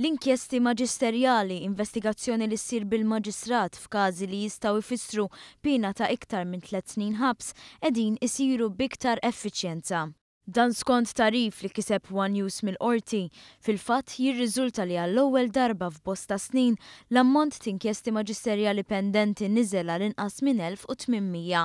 L-inkjesti maġisterjali, investigazzjoni li ssir bil-maġistrat f'każi li jistgħu jfissru pina ta' iktar minn tliet snin ħabs, edin isiru biktar effiċjenza. Dan skont tarif li kiseb One News mill-qorti, fil-fatt jirriżulta li għall-ewwel darba f'bosta snin l-ammont tinkjesti maġisterjali pendenti niżel għal inqas minn 1800.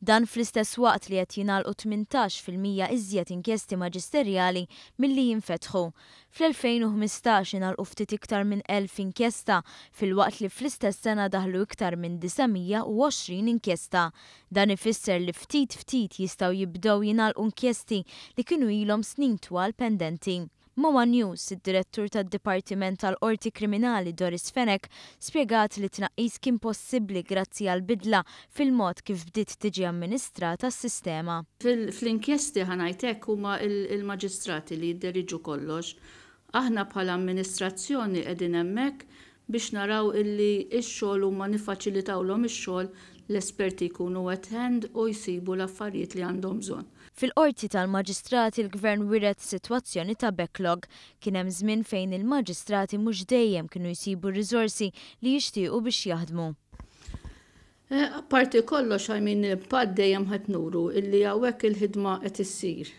Dan fl-istess waqt li qed jingħalqu 18% iżjed inkjesti maġisterjali milli jinfetħu. Fl-2015 ingħalqu ftit iktar minn 1000 inkjesta, fil-waqt li fl-istess sena daħlu iktar minn 920 inkjesta. Dan ifisser li ftit ftit jistgħu jibdew jingħalqu inkjesti li kienu ilhom snin twal pendenti. Mowa News, id-direttur tad-Dipartiment tal-Orti Kriminali Doris Fenek, spiegat li tnaqqis kien possibbli grazzi għal bidla fil-mod kif bdit tiġi amministrata s-sistema. Fl-inkjesti ħanajtek huma il-maġistrati li jidderiġu kollox. Aħna bħala amministrazzjoni qegħdin hemmhekk biex naraw illi x-xogħol huma nifaċilitawlhom ix-xogħol l-esperti jkunu at hand u jsibu l-affarijiet li għandhom bżonn. Fil-qorti tal-maġistrati l-gvern wiret sitwazzjoni ta' backlog kien hemm żmien fejn il-maġistrati mhux dejjem kienu jsibu r-riżorsi li jixtiequ biex jaħdmu. E, apparti kollox għajmin pad dejjem nuru illi għawek il-ħidma qed issir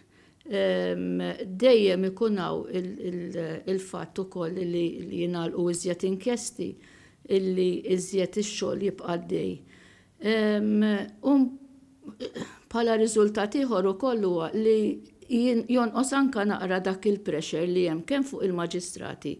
dejjem ikunaw il-fatt ukoll li jingħalqu iżjed inkjesti illi iżjed ix-xogħol jibqa' dej. Um, pala riżultat ieħor ukoll huwa li jonqos anka naqra dak il-pressure li hemm kemm fuq il-maġistrati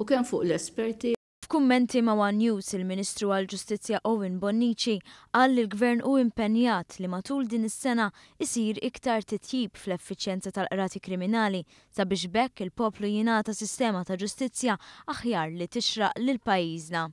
u kemm fuq l-esperti F'kummenti ma' One News, il-Ministru għal-Ġustizzja Owen Bonnici għal li l-Gvern u impenjat li matul din is-sena isir iktar titjib fl-effiċjenza tal-qrati kriminali sabiex bekk il-poplu jingħata sistema ta' ġustizzja aħjar li tixraq lil pajjiżna.